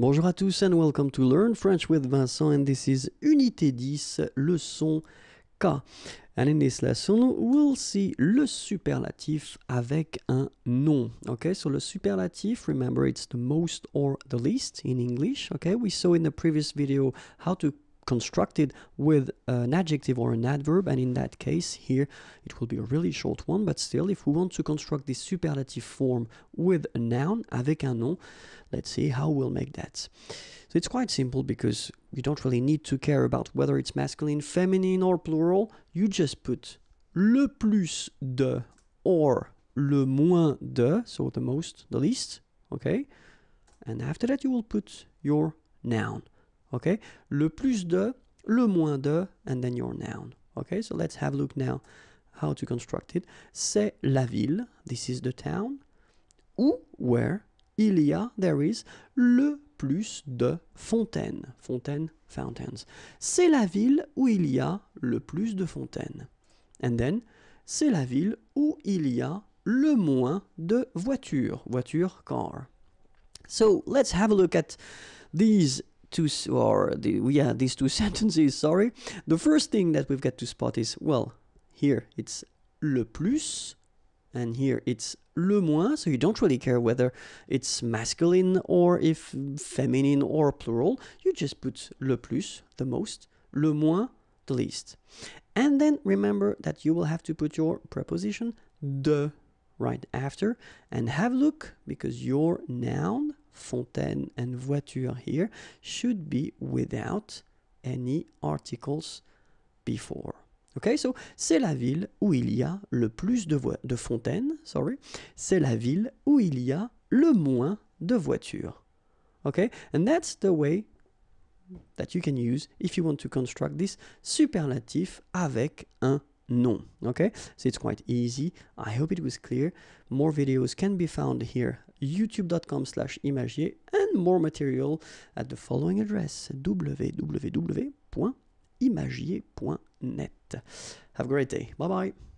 Bonjour à tous and welcome to Learn French with Vincent and this is Unité 10, leçon K. And in this lesson, we'll see le superlatif avec un nom. Okay, so le superlatif, remember it's the most or the least in English. Okay, we saw in the previous video how to constructed with an adjective or an adverb and in that case here it will be a really short one but still if we want to construct this superlative form with a noun avec un nom let's see how we'll make that so it's quite simple because you don't really need to care about whether it's masculine feminine or plural you just put le plus de or le moins de so the most the least okay and after that you will put your noun OK, Le plus de, le moins de, and then your noun. OK, So let's have a look now how to construct it. C'est la ville, this is the town, ou where il y a, there is, le plus de fontaines. Fontaines, fountains. C'est la ville où il y a le plus de fontaines. And then, c'est la ville où il y a le moins de voitures. Voiture, car. So, let's have a look at these two or the, yeah these two sentences sorry the first thing that we've got to spot is well here it's le plus and here it's le moins so you don't really care whether it's masculine or if feminine or plural you just put le plus the most le moins the least and then remember that you will have to put your preposition de right after and have a look because your noun fontaine and voiture here should be without any articles before. Okay, so c'est la ville où il y a le plus de, de sorry. C'est la ville où il y a le moins de voitures. Okay, and that's the way that you can use if you want to construct this superlatif avec un no okay so it's quite easy i hope it was clear more videos can be found here youtube.com slash imagier and more material at the following address www.imagier.net have a great day bye bye